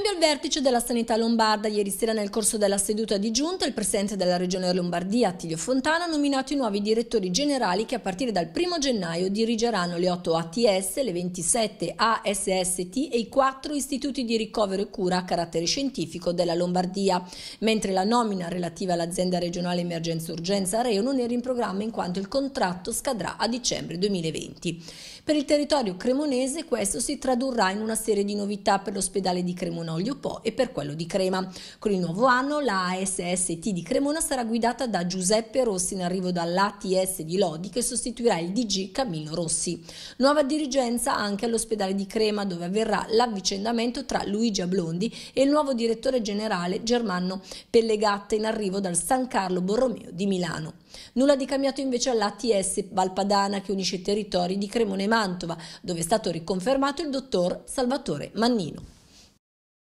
Cambio al vertice della sanità lombarda. Ieri sera nel corso della seduta di giunta il presidente della regione Lombardia, Attilio Fontana, ha nominato i nuovi direttori generali che a partire dal 1 gennaio dirigeranno le 8 ATS, le 27 ASST e i 4 istituti di ricovero e cura a carattere scientifico della Lombardia, mentre la nomina relativa all'azienda regionale emergenza urgenza Reo non era in programma in quanto il contratto scadrà a dicembre 2020. Per il territorio cremonese questo si tradurrà in una serie di novità per l'ospedale di Cremonese non olio Po e per quello di Crema. Con il nuovo anno la ASST di Cremona sarà guidata da Giuseppe Rossi in arrivo dall'ATS di Lodi che sostituirà il DG Camillo Rossi. Nuova dirigenza anche all'ospedale di Crema dove avverrà l'avvicendamento tra Luigi Ablondi e il nuovo direttore generale Germano Pellegatte in arrivo dal San Carlo Borromeo di Milano. Nulla di cambiato invece all'ATS Valpadana che unisce i territori di Cremona e Mantova, dove è stato riconfermato il dottor Salvatore Mannino.